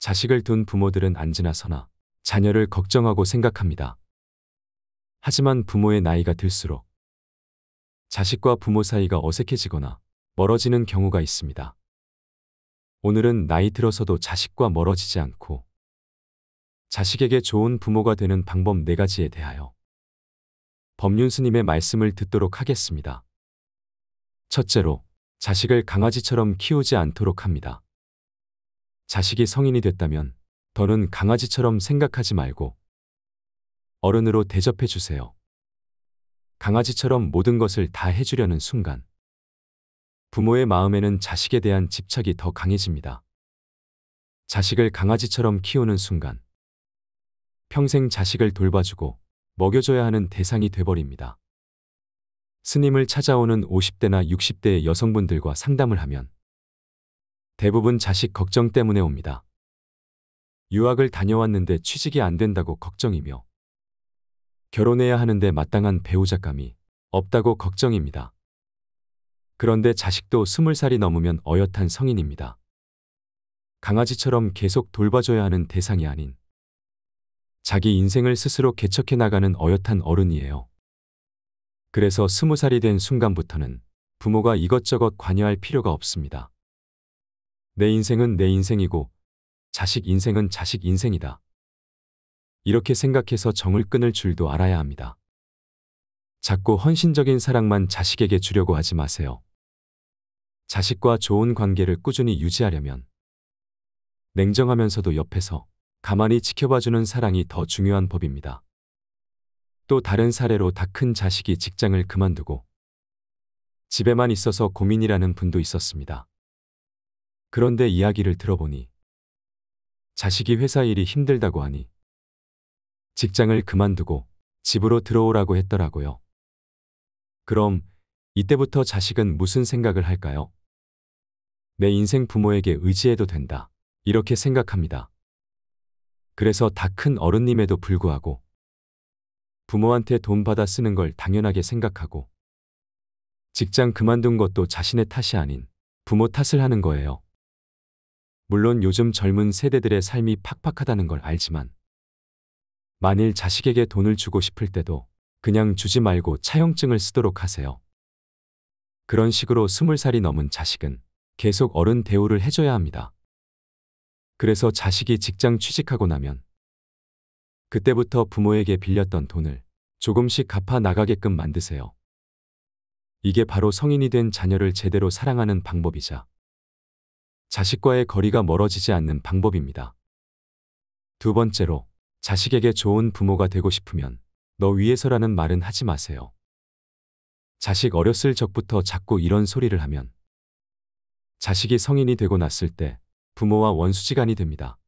자식을 둔 부모들은 안지나 서나 자녀를 걱정하고 생각합니다. 하지만 부모의 나이가 들수록 자식과 부모 사이가 어색해지거나 멀어지는 경우가 있습니다. 오늘은 나이 들어서도 자식과 멀어지지 않고 자식에게 좋은 부모가 되는 방법 네 가지에 대하여 법륜스님의 말씀을 듣도록 하겠습니다. 첫째로, 자식을 강아지처럼 키우지 않도록 합니다. 자식이 성인이 됐다면 더는 강아지처럼 생각하지 말고 어른으로 대접해 주세요. 강아지처럼 모든 것을 다 해주려는 순간 부모의 마음에는 자식에 대한 집착이 더 강해집니다. 자식을 강아지처럼 키우는 순간 평생 자식을 돌봐주고 먹여줘야 하는 대상이 돼버립니다. 스님을 찾아오는 50대나 60대의 여성분들과 상담을 하면 대부분 자식 걱정 때문에 옵니다. 유학을 다녀왔는데 취직이 안 된다고 걱정이며 결혼해야 하는데 마땅한 배우자감이 없다고 걱정입니다. 그런데 자식도 스물 살이 넘으면 어엿한 성인입니다. 강아지처럼 계속 돌봐줘야 하는 대상이 아닌 자기 인생을 스스로 개척해 나가는 어엿한 어른이에요. 그래서 스무 살이 된 순간부터는 부모가 이것저것 관여할 필요가 없습니다. 내 인생은 내 인생이고 자식 인생은 자식 인생이다. 이렇게 생각해서 정을 끊을 줄도 알아야 합니다. 자꾸 헌신적인 사랑만 자식에게 주려고 하지 마세요. 자식과 좋은 관계를 꾸준히 유지하려면 냉정하면서도 옆에서 가만히 지켜봐주는 사랑이 더 중요한 법입니다. 또 다른 사례로 다 큰 자식이 직장을 그만두고 집에만 있어서 고민이라는 분도 있었습니다. 그런데 이야기를 들어보니 자식이 회사 일이 힘들다고 하니 직장을 그만두고 집으로 들어오라고 했더라고요. 그럼 이때부터 자식은 무슨 생각을 할까요? 내 인생 부모에게 의지해도 된다. 이렇게 생각합니다. 그래서 다 큰 어른님에도 불구하고 부모한테 돈 받아 쓰는 걸 당연하게 생각하고 직장 그만둔 것도 자신의 탓이 아닌 부모 탓을 하는 거예요. 물론 요즘 젊은 세대들의 삶이 팍팍하다는 걸 알지만 만일 자식에게 돈을 주고 싶을 때도 그냥 주지 말고 차용증을 쓰도록 하세요. 그런 식으로 스물 살이 넘은 자식은 계속 어른 대우를 해줘야 합니다. 그래서 자식이 직장 취직하고 나면 그때부터 부모에게 빌렸던 돈을 조금씩 갚아 나가게끔 만드세요. 이게 바로 성인이 된 자녀를 제대로 사랑하는 방법이자 자식과의 거리가 멀어지지 않는 방법입니다. 두 번째로, 자식에게 좋은 부모가 되고 싶으면 너위해서라는 말은 하지 마세요. 자식 어렸을 적부터 자꾸 이런 소리를 하면 자식이 성인이 되고 났을 때 부모와 원수지간이 됩니다.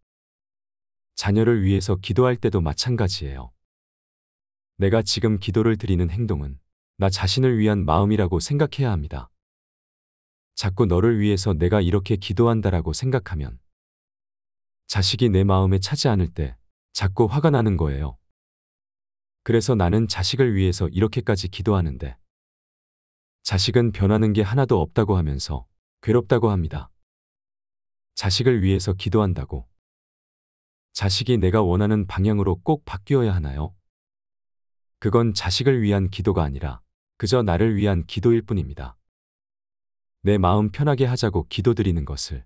자녀를 위해서 기도할 때도 마찬가지예요. 내가 지금 기도를 드리는 행동은 나 자신을 위한 마음이라고 생각해야 합니다. 자꾸 너를 위해서 내가 이렇게 기도한다라고 생각하면 자식이 내 마음에 차지 않을 때 자꾸 화가 나는 거예요. 그래서 나는 자식을 위해서 이렇게까지 기도하는데 자식은 변하는 게 하나도 없다고 하면서 괴롭다고 합니다. 자식을 위해서 기도한다고 자식이 내가 원하는 방향으로 꼭 바뀌어야 하나요? 그건 자식을 위한 기도가 아니라 그저 나를 위한 기도일 뿐입니다. 내 마음 편하게 하자고 기도드리는 것을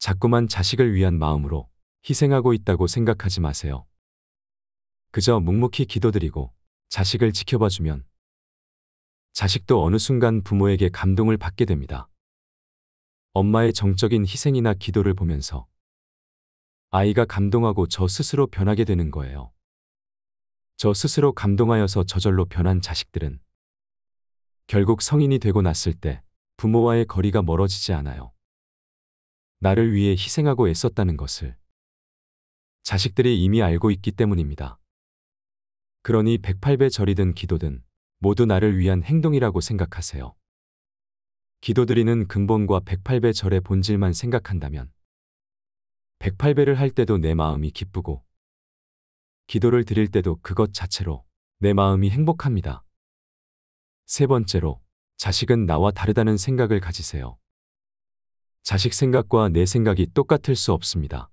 자꾸만 자식을 위한 마음으로 희생하고 있다고 생각하지 마세요. 그저 묵묵히 기도드리고 자식을 지켜봐주면 자식도 어느 순간 부모에게 감동을 받게 됩니다. 엄마의 정적인 희생이나 기도를 보면서 아이가 감동하고 저 스스로 변하게 되는 거예요. 저 스스로 감동하여서 저절로 변한 자식들은 결국 성인이 되고 났을 때 부모와의 거리가 멀어지지 않아요. 나를 위해 희생하고 애썼다는 것을 자식들이 이미 알고 있기 때문입니다. 그러니 108배 절이든 기도든 모두 나를 위한 행동이라고 생각하세요. 기도드리는 근본과 108배 절의 본질만 생각한다면 108배를 할 때도 내 마음이 기쁘고 기도를 드릴 때도 그것 자체로 내 마음이 행복합니다. 세 번째로 자식은 나와 다르다는 생각을 가지세요. 자식 생각과 내 생각이 똑같을 수 없습니다.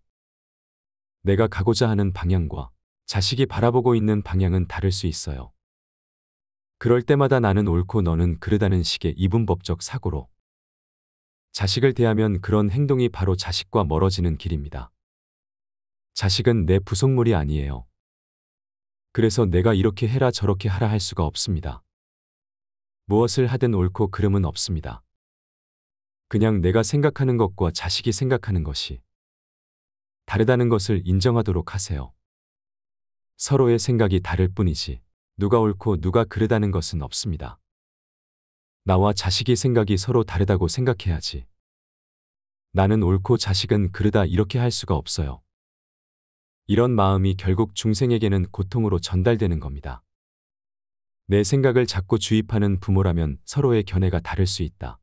내가 가고자 하는 방향과 자식이 바라보고 있는 방향은 다를 수 있어요. 그럴 때마다 나는 옳고 너는 그르다는 식의 이분법적 사고로 자식을 대하면 그런 행동이 바로 자식과 멀어지는 길입니다. 자식은 내 부속물이 아니에요. 그래서 내가 이렇게 해라 저렇게 하라 할 수가 없습니다. 무엇을 하든 옳고 그름은 없습니다. 그냥 내가 생각하는 것과 자식이 생각하는 것이 다르다는 것을 인정하도록 하세요. 서로의 생각이 다를 뿐이지 누가 옳고 누가 그르다는 것은 없습니다. 나와 자식이 생각이 서로 다르다고 생각해야지. 나는 옳고 자식은 그르다 이렇게 할 수가 없어요. 이런 마음이 결국 중생에게는 고통으로 전달되는 겁니다. 내 생각을 자꾸 주입하는 부모라면 서로의 견해가 다를 수 있다.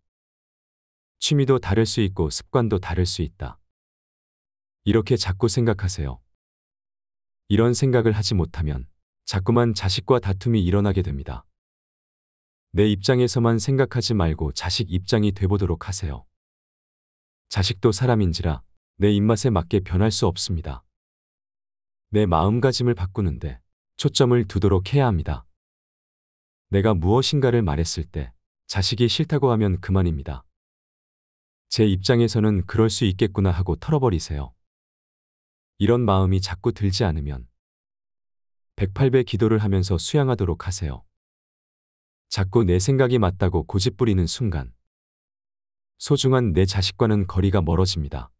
취미도 다를 수 있고 습관도 다를 수 있다. 이렇게 자꾸 생각하세요. 이런 생각을 하지 못하면 자꾸만 자식과 다툼이 일어나게 됩니다. 내 입장에서만 생각하지 말고 자식 입장이 돼보도록 하세요. 자식도 사람인지라 내 입맛에 맞게 변할 수 없습니다. 내 마음가짐을 바꾸는데 초점을 두도록 해야 합니다. 내가 무엇인가를 말했을 때 자식이 싫다고 하면 그만입니다. 제 입장에서는 그럴 수 있겠구나 하고 털어버리세요. 이런 마음이 자꾸 들지 않으면 108배 기도를 하면서 수양하도록 하세요. 자꾸 내 생각이 맞다고 고집부리는 순간 소중한 내 자식과는 거리가 멀어집니다.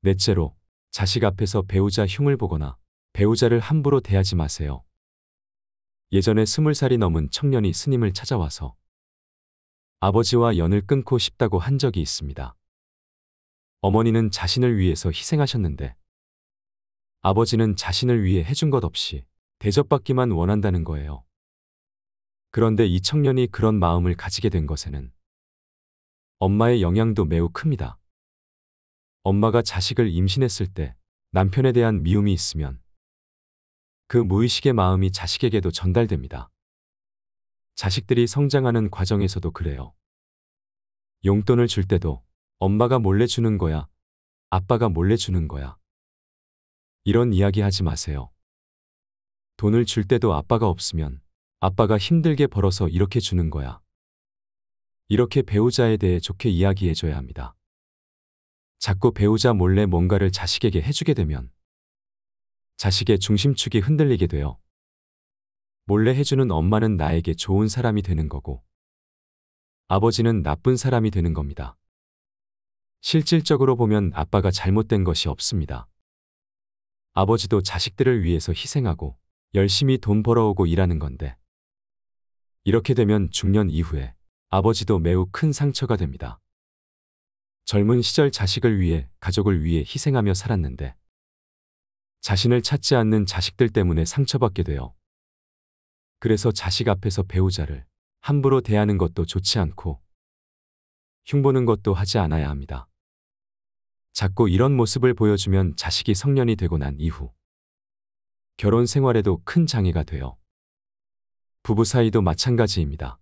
넷째로 자식 앞에서 배우자 흉을 보거나 배우자를 함부로 대하지 마세요. 예전에 스물 살이 넘은 청년이 스님을 찾아와서 아버지와 연을 끊고 싶다고 한 적이 있습니다. 어머니는 자신을 위해서 희생하셨는데 아버지는 자신을 위해 해준 것 없이 대접받기만 원한다는 거예요. 그런데 이 청년이 그런 마음을 가지게 된 것에는 엄마의 영향도 매우 큽니다. 엄마가 자식을 임신했을 때 남편에 대한 미움이 있으면 그 무의식의 마음이 자식에게도 전달됩니다. 자식들이 성장하는 과정에서도 그래요. 용돈을 줄 때도 엄마가 몰래 주는 거야. 아빠가 몰래 주는 거야. 이런 이야기 하지 마세요. 돈을 줄 때도 아빠가 없으면 아빠가 힘들게 벌어서 이렇게 주는 거야. 이렇게 배우자에 대해 좋게 이야기해줘야 합니다. 자꾸 배우자 몰래 뭔가를 자식에게 해주게 되면 자식의 중심축이 흔들리게 되어 몰래 해주는 엄마는 나에게 좋은 사람이 되는 거고 아버지는 나쁜 사람이 되는 겁니다. 실질적으로 보면 아빠가 잘못된 것이 없습니다. 아버지도 자식들을 위해서 희생하고 열심히 돈 벌어오고 일하는 건데 이렇게 되면 중년 이후에 아버지도 매우 큰 상처가 됩니다. 젊은 시절 자식을 위해 가족을 위해 희생하며 살았는데 자신을 찾지 않는 자식들 때문에 상처받게 되어 그래서 자식 앞에서 배우자를 함부로 대하는 것도 좋지 않고 흉보는 것도 하지 않아야 합니다. 자꾸 이런 모습을 보여주면 자식이 성년이 되고 난 이후 결혼 생활에도 큰 장애가 되어 부부 사이도 마찬가지입니다.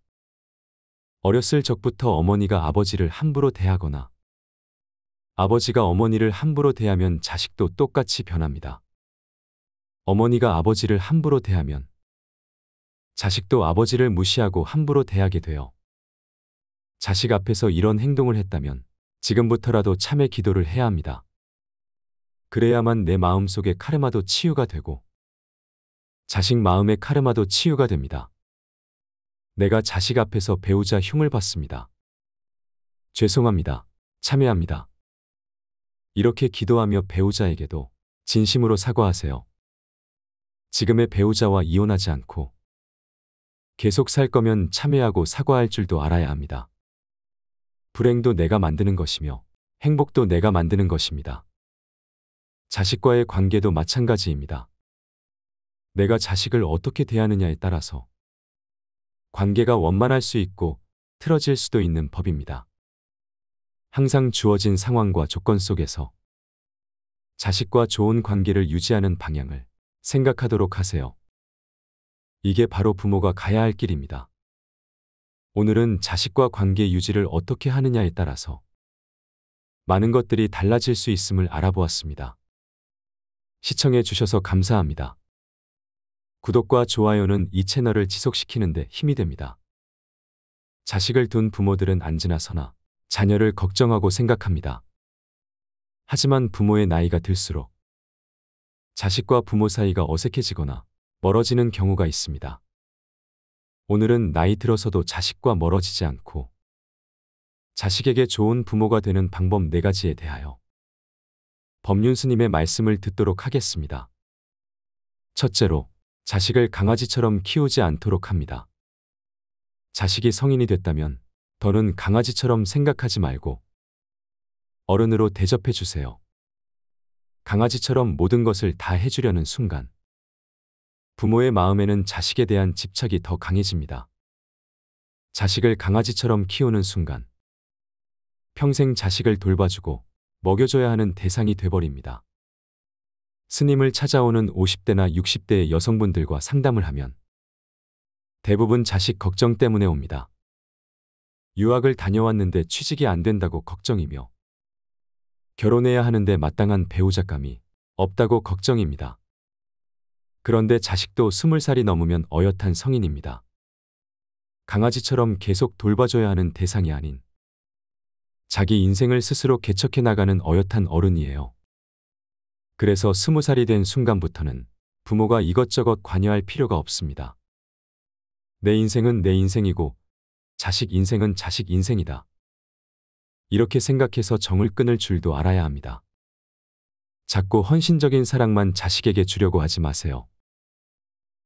어렸을 적부터 어머니가 아버지를 함부로 대하거나 아버지가 어머니를 함부로 대하면 자식도 똑같이 변합니다. 어머니가 아버지를 함부로 대하면 자식도 아버지를 무시하고 함부로 대하게 되어 자식 앞에서 이런 행동을 했다면 지금부터라도 참의 기도를 해야 합니다. 그래야만 내 마음속의 카르마도 치유가 되고 자식 마음의 카르마도 치유가 됩니다. 내가 자식 앞에서 배우자 흉을 봤습니다. 죄송합니다. 참여합니다. 이렇게 기도하며 배우자에게도 진심으로 사과하세요. 지금의 배우자와 이혼하지 않고 계속 살 거면 참회하고 사과할 줄도 알아야 합니다. 불행도 내가 만드는 것이며 행복도 내가 만드는 것입니다. 자식과의 관계도 마찬가지입니다. 내가 자식을 어떻게 대하느냐에 따라서 관계가 원만할 수 있고 틀어질 수도 있는 법입니다. 항상 주어진 상황과 조건 속에서 자식과 좋은 관계를 유지하는 방향을 생각하도록 하세요. 이게 바로 부모가 가야 할 길입니다. 오늘은 자식과 관계 유지를 어떻게 하느냐에 따라서 많은 것들이 달라질 수 있음을 알아보았습니다. 시청해 주셔서 감사합니다. 구독과 좋아요는 이 채널을 지속시키는데 힘이 됩니다. 자식을 둔 부모들은 안지나 서나 자녀를 걱정하고 생각합니다. 하지만 부모의 나이가 들수록 자식과 부모 사이가 어색해지거나 멀어지는 경우가 있습니다. 오늘은 나이 들어서도 자식과 멀어지지 않고 자식에게 좋은 부모가 되는 방법 4가지에 대하여 법륜스님의 말씀을 듣도록 하겠습니다. 첫째로, 자식을 강아지처럼 키우지 않도록 합니다. 자식이 성인이 됐다면 더는 강아지처럼 생각하지 말고 어른으로 대접해 주세요. 강아지처럼 모든 것을 다 해주려는 순간 부모의 마음에는 자식에 대한 집착이 더 강해집니다. 자식을 강아지처럼 키우는 순간 평생 자식을 돌봐주고 먹여줘야 하는 대상이 돼버립니다. 스님을 찾아오는 50대나 60대의 여성분들과 상담을 하면 대부분 자식 걱정 때문에 옵니다. 유학을 다녀왔는데 취직이 안 된다고 걱정이며 결혼해야 하는데 마땅한 배우자감이 없다고 걱정입니다. 그런데 자식도 20살이 넘으면 어엿한 성인입니다. 강아지처럼 계속 돌봐줘야 하는 대상이 아닌 자기 인생을 스스로 개척해 나가는 어엿한 어른이에요. 그래서 20살이 된 순간부터는 부모가 이것저것 관여할 필요가 없습니다. 내 인생은 내 인생이고 자식 인생은 자식 인생이다. 이렇게 생각해서 정을 끊을 줄도 알아야 합니다. 자꾸 헌신적인 사랑만 자식에게 주려고 하지 마세요.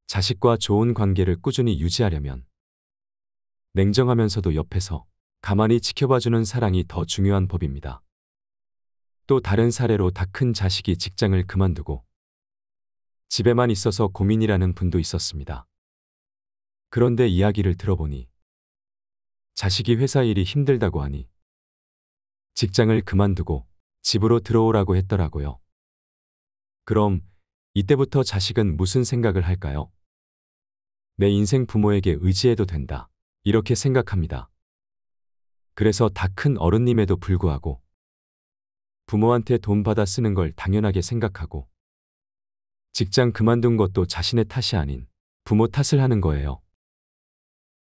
자식과 좋은 관계를 꾸준히 유지하려면 냉정하면서도 옆에서 가만히 지켜봐주는 사랑이 더 중요한 법입니다. 또 다른 사례로 다 큰 자식이 직장을 그만두고 집에만 있어서 고민이라는 분도 있었습니다. 그런데 이야기를 들어보니 자식이 회사 일이 힘들다고 하니 직장을 그만두고 집으로 들어오라고 했더라고요. 그럼 이때부터 자식은 무슨 생각을 할까요? 내 인생 부모에게 의지해도 된다. 이렇게 생각합니다. 그래서 다 큰 어른님에도 불구하고 부모한테 돈 받아 쓰는 걸 당연하게 생각하고 직장 그만둔 것도 자신의 탓이 아닌 부모 탓을 하는 거예요.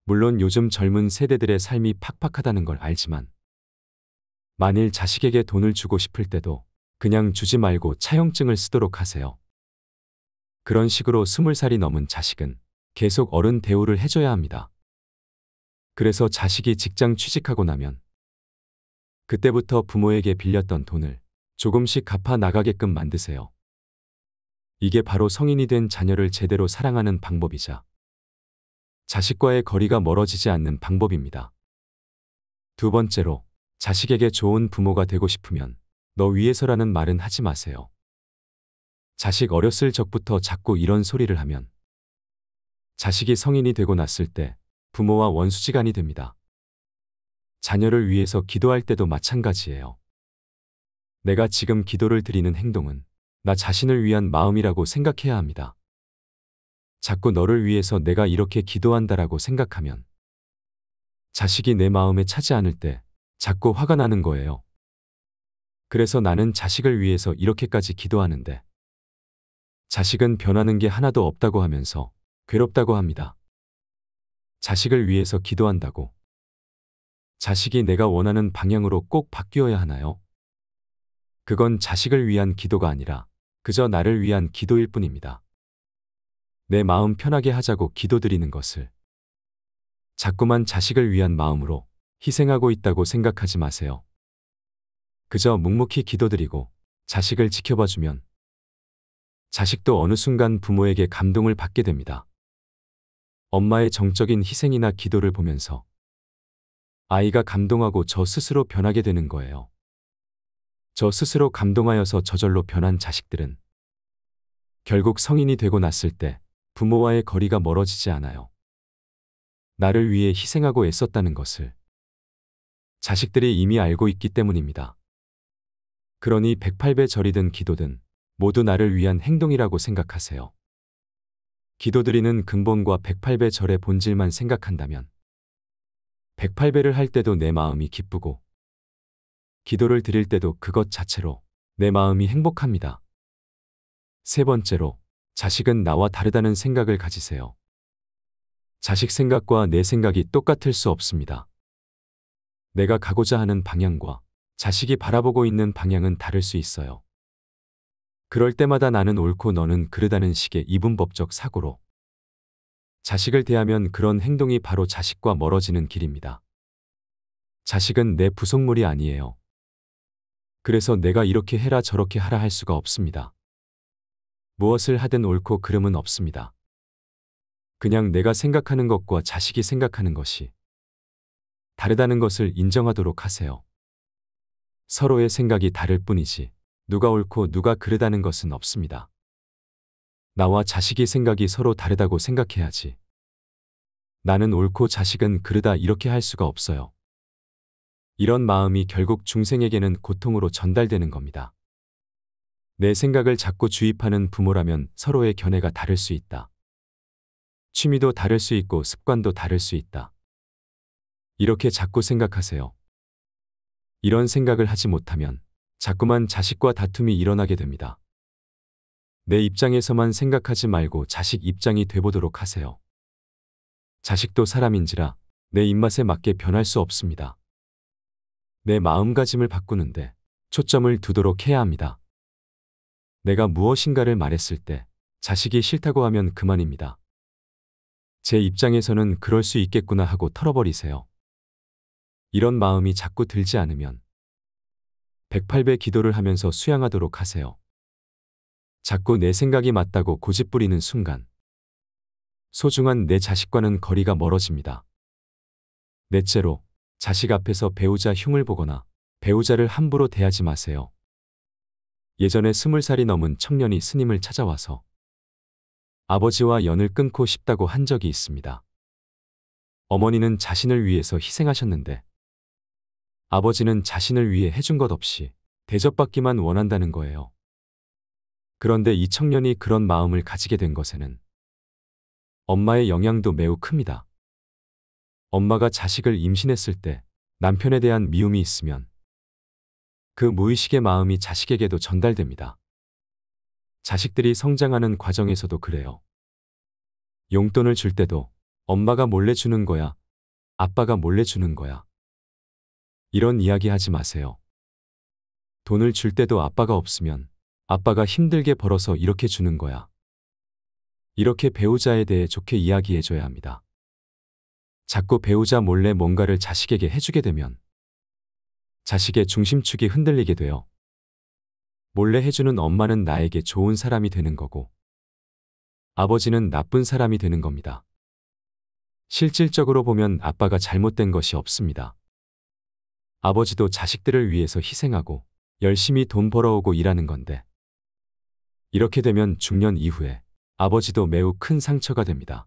물론 요즘 젊은 세대들의 삶이 팍팍하다는 걸 알지만 만일 자식에게 돈을 주고 싶을 때도 그냥 주지 말고 차용증을 쓰도록 하세요. 그런 식으로 20살이 넘은 자식은 계속 어른 대우를 해줘야 합니다. 그래서 자식이 직장 취직하고 나면 그때부터 부모에게 빌렸던 돈을 조금씩 갚아 나가게끔 만드세요. 이게 바로 성인이 된 자녀를 제대로 사랑하는 방법이자 자식과의 거리가 멀어지지 않는 방법입니다. 두 번째로 자식에게 좋은 부모가 되고 싶으면 너 위해서라는 말은 하지 마세요. 자식 어렸을 적부터 자꾸 이런 소리를 하면 자식이 성인이 되고 났을 때 부모와 원수지간이 됩니다. 자녀를 위해서 기도할 때도 마찬가지예요. 내가 지금 기도를 드리는 행동은 나 자신을 위한 마음이라고 생각해야 합니다. 자꾸 너를 위해서 내가 이렇게 기도한다라고 생각하면 자식이 내 마음에 차지 않을 때 자꾸 화가 나는 거예요. 그래서 나는 자식을 위해서 이렇게까지 기도하는데 자식은 변하는 게 하나도 없다고 하면서 괴롭다고 합니다. 자식을 위해서 기도한다고 자식이 내가 원하는 방향으로 꼭 바뀌어야 하나요? 그건 자식을 위한 기도가 아니라 그저 나를 위한 기도일 뿐입니다. 내 마음 편하게 하자고 기도드리는 것을 자꾸만 자식을 위한 마음으로 희생하고 있다고 생각하지 마세요. 그저 묵묵히 기도드리고 자식을 지켜봐주면 자식도 어느 순간 부모에게 감동을 받게 됩니다. 엄마의 정적인 희생이나 기도를 보면서 아이가 감동하고 저 스스로 변하게 되는 거예요. 저 스스로 감동하여서 저절로 변한 자식들은 결국 성인이 되고 났을 때 부모와의 거리가 멀어지지 않아요. 나를 위해 희생하고 애썼다는 것을 자식들이 이미 알고 있기 때문입니다. 그러니 108배 절이든 기도든 모두 나를 위한 행동이라고 생각하세요. 기도드리는 근본과 108배 절의 본질만 생각한다면 108배를 할 때도 내 마음이 기쁘고 기도를 드릴 때도 그것 자체로 내 마음이 행복합니다. 세 번째로 자식은 나와 다르다는 생각을 가지세요. 자식 생각과 내 생각이 똑같을 수 없습니다. 내가 가고자 하는 방향과 자식이 바라보고 있는 방향은 다를 수 있어요. 그럴 때마다 나는 옳고 너는 그르다는 식의 이분법적 사고로 자식을 대하면 그런 행동이 바로 자식과 멀어지는 길입니다. 자식은 내 부속물이 아니에요. 그래서 내가 이렇게 해라 저렇게 하라 할 수가 없습니다. 무엇을 하든 옳고 그름은 없습니다. 그냥 내가 생각하는 것과 자식이 생각하는 것이 다르다는 것을 인정하도록 하세요. 서로의 생각이 다를 뿐이지 누가 옳고 누가 그르다는 것은 없습니다. 나와 자식이 생각이 서로 다르다고 생각해야지. 나는 옳고 자식은 그르다 이렇게 할 수가 없어요. 이런 마음이 결국 중생에게는 고통으로 전달되는 겁니다. 내 생각을 자꾸 주입하는 부모라면 서로의 견해가 다를 수 있다. 취미도 다를 수 있고 습관도 다를 수 있다. 이렇게 자꾸 생각하세요. 이런 생각을 하지 못하면 자꾸만 자식과 다툼이 일어나게 됩니다. 내 입장에서만 생각하지 말고 자식 입장이 돼보도록 하세요. 자식도 사람인지라 내 입맛에 맞게 변할 수 없습니다. 내 마음가짐을 바꾸는데 초점을 두도록 해야 합니다. 내가 무엇인가를 말했을 때 자식이 싫다고 하면 그만입니다. 제 입장에서는 그럴 수 있겠구나 하고 털어버리세요. 이런 마음이 자꾸 들지 않으면 108배 기도를 하면서 수양하도록 하세요. 자꾸 내 생각이 맞다고 고집부리는 순간 소중한 내 자식과는 거리가 멀어집니다. 넷째로 자식 앞에서 배우자 흉을 보거나 배우자를 함부로 대하지 마세요. 예전에 스물 살이 넘은 청년이 스님을 찾아와서 아버지와 연을 끊고 싶다고 한 적이 있습니다. 어머니는 자신을 위해서 희생하셨는데 아버지는 자신을 위해 해준 것 없이 대접받기만 원한다는 거예요. 그런데 이 청년이 그런 마음을 가지게 된 것에는 엄마의 영향도 매우 큽니다. 엄마가 자식을 임신했을 때 남편에 대한 미움이 있으면 그 무의식의 마음이 자식에게도 전달됩니다. 자식들이 성장하는 과정에서도 그래요. 용돈을 줄 때도 엄마가 몰래 주는 거야, 아빠가 몰래 주는 거야. 이런 이야기 하지 마세요. 돈을 줄 때도 아빠가 없으면 아빠가 힘들게 벌어서 이렇게 주는 거야. 이렇게 배우자에 대해 좋게 이야기해줘야 합니다. 자꾸 배우자 몰래 뭔가를 자식에게 해주게 되면 자식의 중심축이 흔들리게 돼요. 몰래 해주는 엄마는 나에게 좋은 사람이 되는 거고 아버지는 나쁜 사람이 되는 겁니다. 실질적으로 보면 아빠가 잘못된 것이 없습니다. 아버지도 자식들을 위해서 희생하고 열심히 돈 벌어오고 일하는 건데 이렇게 되면 중년 이후에 아버지도 매우 큰 상처가 됩니다.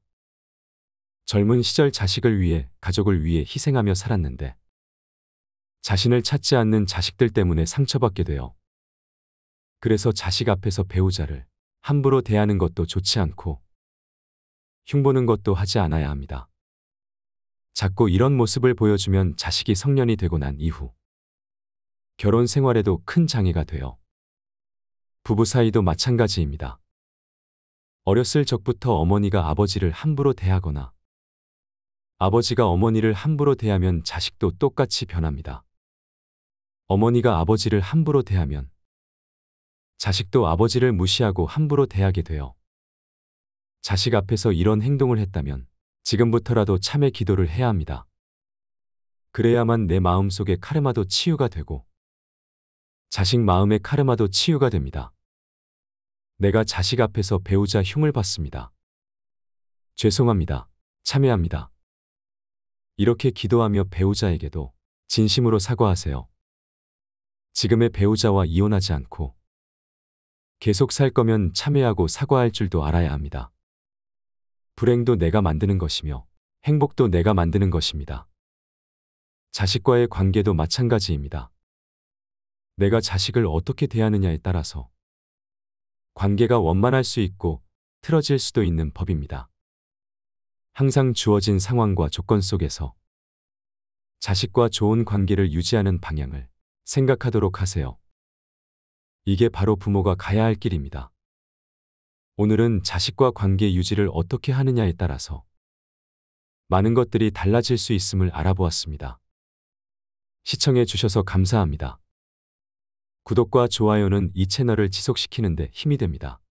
젊은 시절 자식을 위해 가족을 위해 희생하며 살았는데 자신을 찾지 않는 자식들 때문에 상처받게 돼요. 그래서 자식 앞에서 배우자를 함부로 대하는 것도 좋지 않고 흉보는 것도 하지 않아야 합니다. 자꾸 이런 모습을 보여주면 자식이 성년이 되고 난 이후 결혼 생활에도 큰 장애가 되어 부부 사이도 마찬가지입니다. 어렸을 적부터 어머니가 아버지를 함부로 대하거나 아버지가 어머니를 함부로 대하면 자식도 똑같이 변합니다. 어머니가 아버지를 함부로 대하면 자식도 아버지를 무시하고 함부로 대하게 되어 자식 앞에서 이런 행동을 했다면 지금부터라도 참의 기도를 해야 합니다. 그래야만 내 마음속의 카르마도 치유가 되고 자식 마음의 카르마도 치유가 됩니다. 내가 자식 앞에서 배우자 흉을 봤습니다. 죄송합니다. 참여합니다. 이렇게 기도하며 배우자에게도 진심으로 사과하세요. 지금의 배우자와 이혼하지 않고 계속 살 거면 참여하고 사과할 줄도 알아야 합니다. 불행도 내가 만드는 것이며 행복도 내가 만드는 것입니다. 자식과의 관계도 마찬가지입니다. 내가 자식을 어떻게 대하느냐에 따라서 관계가 원만할 수 있고 틀어질 수도 있는 법입니다. 항상 주어진 상황과 조건 속에서 자식과 좋은 관계를 유지하는 방향을 생각하도록 하세요. 이게 바로 부모가 가야 할 길입니다. 오늘은 자식과 관계 유지를 어떻게 하느냐에 따라서 많은 것들이 달라질 수 있음을 알아보았습니다. 시청해 주셔서 감사합니다. 구독과 좋아요는 이 채널을 지속시키는데 힘이 됩니다.